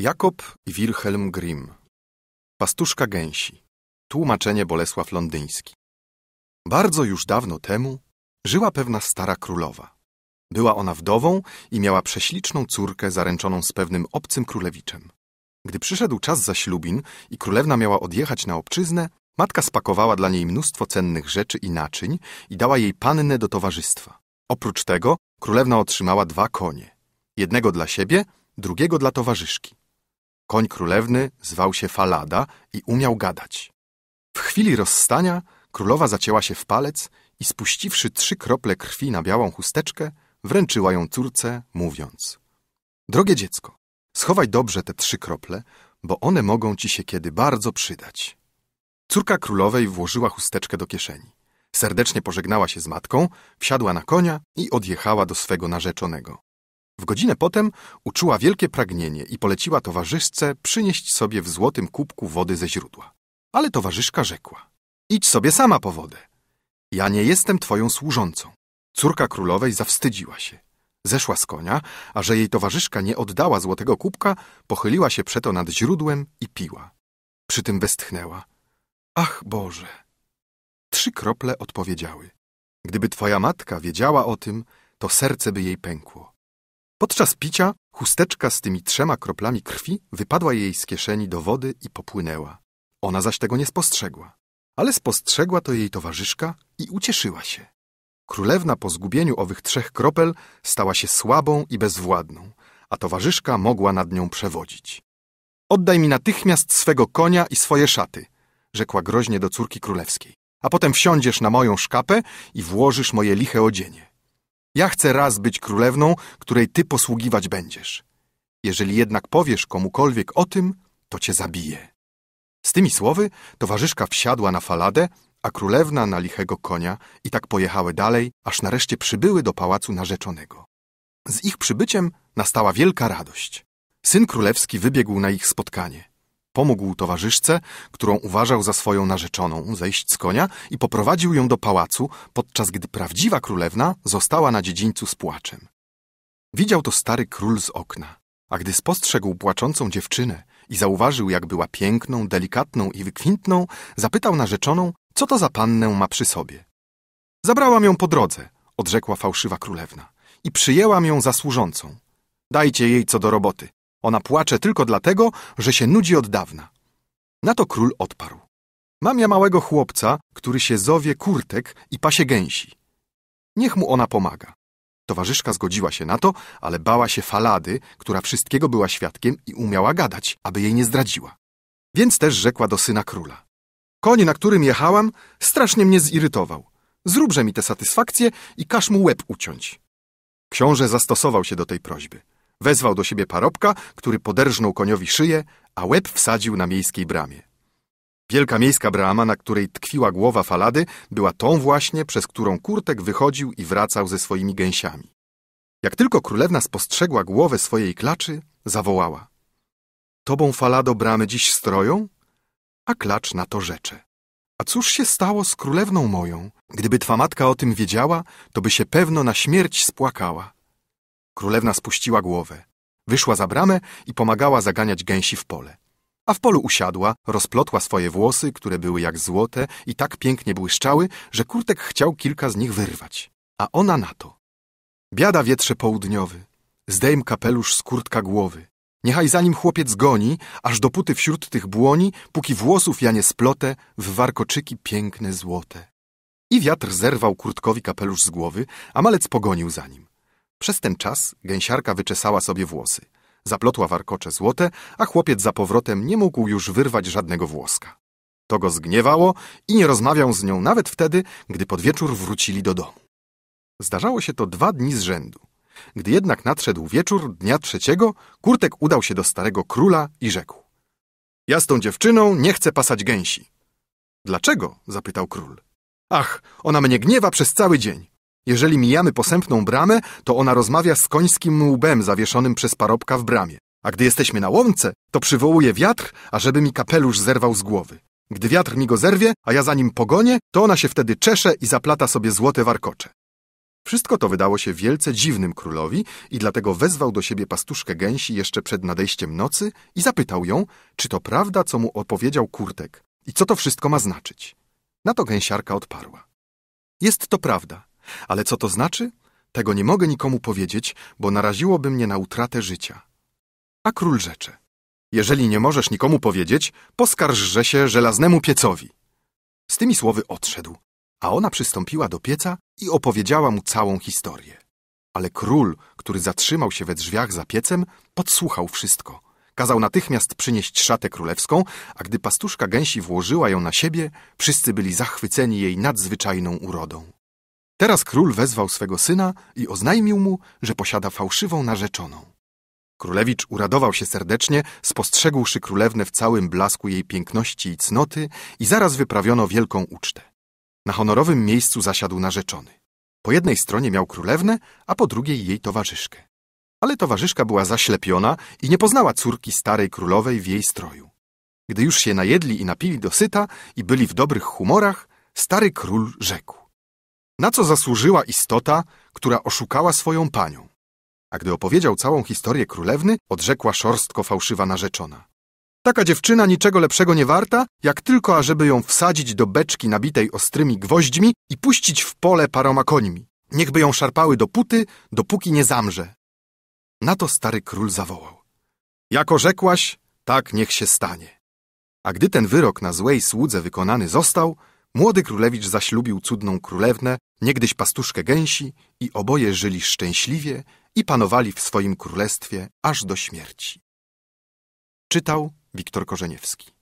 Jakob i Wilhelm Grimm Pastuszka gęsi Tłumaczenie Bolesław Londyński Bardzo już dawno temu żyła pewna stara królowa. Była ona wdową i miała prześliczną córkę zaręczoną z pewnym obcym królewiczem. Gdy przyszedł czas zaślubin i królewna miała odjechać na obczyznę, matka spakowała dla niej mnóstwo cennych rzeczy i naczyń i dała jej pannę do towarzystwa. Oprócz tego królewna otrzymała dwa konie. Jednego dla siebie, drugiego dla towarzyszki. Koń królewny zwał się Falada i umiał gadać. W chwili rozstania królowa zacięła się w palec i spuściwszy trzy krople krwi na białą chusteczkę, wręczyła ją córce, mówiąc: Drogie dziecko, schowaj dobrze te trzy krople, bo one mogą ci się kiedy bardzo przydać. Córka królowej włożyła chusteczkę do kieszeni. Serdecznie pożegnała się z matką, wsiadła na konia i odjechała do swego narzeczonego. W godzinę potem uczuła wielkie pragnienie i poleciła towarzyszce przynieść sobie w złotym kubku wody ze źródła. Ale towarzyszka rzekła: Idź sobie sama po wodę. Ja nie jestem twoją służącą. Córka królowej zawstydziła się. Zeszła z konia, a że jej towarzyszka nie oddała złotego kubka, pochyliła się przeto nad źródłem i piła. Przy tym westchnęła. Ach Boże! Trzy krople odpowiedziały. Gdyby twoja matka wiedziała o tym, to serce by jej pękło. Podczas picia chusteczka z tymi trzema kroplami krwi wypadła jej z kieszeni do wody i popłynęła. Ona zaś tego nie spostrzegła. Ale spostrzegła to jej towarzyszka i ucieszyła się. Królewna po zgubieniu owych trzech kropel stała się słabą i bezwładną, a towarzyszka mogła nad nią przewodzić. Oddaj mi natychmiast swego konia i swoje szaty, rzekła groźnie do córki królewskiej, a potem wsiądziesz na moją szkapę i włożysz moje liche odzienie. Ja chcę raz być królewną, której ty posługiwać będziesz. Jeżeli jednak powiesz komukolwiek o tym, to cię zabije. Z tymi słowy towarzyszka wsiadła na faladę, a królewna na lichego konia i tak pojechały dalej, aż nareszcie przybyły do pałacu narzeczonego. Z ich przybyciem nastała wielka radość. Syn królewski wybiegł na ich spotkanie pomógł towarzyszce, którą uważał za swoją narzeczoną, zejść z konia i poprowadził ją do pałacu, podczas gdy prawdziwa królewna została na dziedzińcu z płaczem. Widział to stary król z okna, a gdy spostrzegł płaczącą dziewczynę i zauważył, jak była piękną, delikatną i wykwintną, zapytał narzeczoną, co to za pannę ma przy sobie. Zabrałam ją po drodze, odrzekła fałszywa królewna, i przyjęłam ją za służącą. Dajcie jej co do roboty. Ona płacze tylko dlatego, że się nudzi od dawna. Na to król odparł. Mam ja małego chłopca, który się zowie Kurtek i pasie gęsi. Niech mu ona pomaga. Towarzyszka zgodziła się na to, ale bała się Falady, która wszystkiego była świadkiem i umiała gadać, aby jej nie zdradziła. Więc też rzekła do syna króla. Koń, na którym jechałam, strasznie mnie zirytował. Zróbże mi tę satysfakcję i każ mu łeb uciąć. Książę zastosował się do tej prośby. Wezwał do siebie parobka, który poderżnął koniowi szyję, a łeb wsadził na miejskiej bramie. Wielka miejska brama, na której tkwiła głowa falady, była tą właśnie, przez którą Kurtek wychodził i wracał ze swoimi gęsiami. Jak tylko królewna spostrzegła głowę swojej klaczy, zawołała. Tobą falado bramy dziś stroją? A klacz na to rzecze. A cóż się stało z królewną moją? Gdyby twa matka o tym wiedziała, to by się pewno na śmierć spłakała. Królewna spuściła głowę. Wyszła za bramę i pomagała zaganiać gęsi w pole. A w polu usiadła, rozplotła swoje włosy, które były jak złote i tak pięknie błyszczały, że Kurtek chciał kilka z nich wyrwać. A ona na to. Biada wietrze południowy. Zdejm kapelusz z kurtka głowy. Niechaj zanim chłopiec goni, aż dopóty wśród tych błoni, póki włosów ja nie splotę, w warkoczyki piękne złote. I wiatr zerwał kurtkowi kapelusz z głowy, a malec pogonił za nim. Przez ten czas gęsiarka wyczesała sobie włosy. Zaplotła warkocze złote, a chłopiec za powrotem nie mógł już wyrwać żadnego włoska. To go zgniewało i nie rozmawiał z nią nawet wtedy, gdy pod wieczór wrócili do domu. Zdarzało się to dwa dni z rzędu. Gdy jednak nadszedł wieczór dnia trzeciego, Kurtek udał się do starego króla i rzekł. Ja z tą dziewczyną nie chcę pasać gęsi. Dlaczego? zapytał król. Ach, ona mnie gniewa przez cały dzień. Jeżeli mijamy posępną bramę, to ona rozmawia z końskim łbem zawieszonym przez parobka w bramie. A gdy jesteśmy na łące, to przywołuje wiatr, ażeby mi kapelusz zerwał z głowy. Gdy wiatr mi go zerwie, a ja za nim pogonię, to ona się wtedy czesze i zaplata sobie złote warkocze. Wszystko to wydało się wielce dziwnym królowi i dlatego wezwał do siebie pastuszkę gęsi jeszcze przed nadejściem nocy i zapytał ją, czy to prawda, co mu opowiedział Kurtek i co to wszystko ma znaczyć. Na to gęsiarka odparła. Jest to prawda. Ale co to znaczy? Tego nie mogę nikomu powiedzieć, bo naraziłoby mnie na utratę życia. A król rzecze. Jeżeli nie możesz nikomu powiedzieć, poskarżże się żelaznemu piecowi. Z tymi słowy odszedł, a ona przystąpiła do pieca i opowiedziała mu całą historię. Ale król, który zatrzymał się we drzwiach za piecem, podsłuchał wszystko. Kazał natychmiast przynieść szatę królewską, a gdy pastuszka gęsi włożyła ją na siebie, wszyscy byli zachwyceni jej nadzwyczajną urodą. Teraz król wezwał swego syna i oznajmił mu, że posiada fałszywą narzeczoną. Królewicz uradował się serdecznie, spostrzegłszy królewnę w całym blasku jej piękności i cnoty i zaraz wyprawiono wielką ucztę. Na honorowym miejscu zasiadł narzeczony. Po jednej stronie miał królewnę, a po drugiej jej towarzyszkę. Ale towarzyszka była zaślepiona i nie poznała córki starej królowej w jej stroju. Gdy już się najedli i napili dosyta i byli w dobrych humorach, stary król rzekł na co zasłużyła istota, która oszukała swoją panią. A gdy opowiedział całą historię królewny, odrzekła szorstko fałszywa narzeczona. Taka dziewczyna niczego lepszego nie warta, jak tylko ażeby ją wsadzić do beczki nabitej ostrymi gwoźdźmi i puścić w pole paroma końmi. Niechby ją szarpały dopóty, dopóki nie zamrze. Na to stary król zawołał. Jako rzekłaś, tak niech się stanie. A gdy ten wyrok na złej słudze wykonany został, Młody królewicz zaślubił cudną królewnę, niegdyś pastuszkę gęsi i oboje żyli szczęśliwie i panowali w swoim królestwie aż do śmierci. Czytał Wiktor Korzeniewski.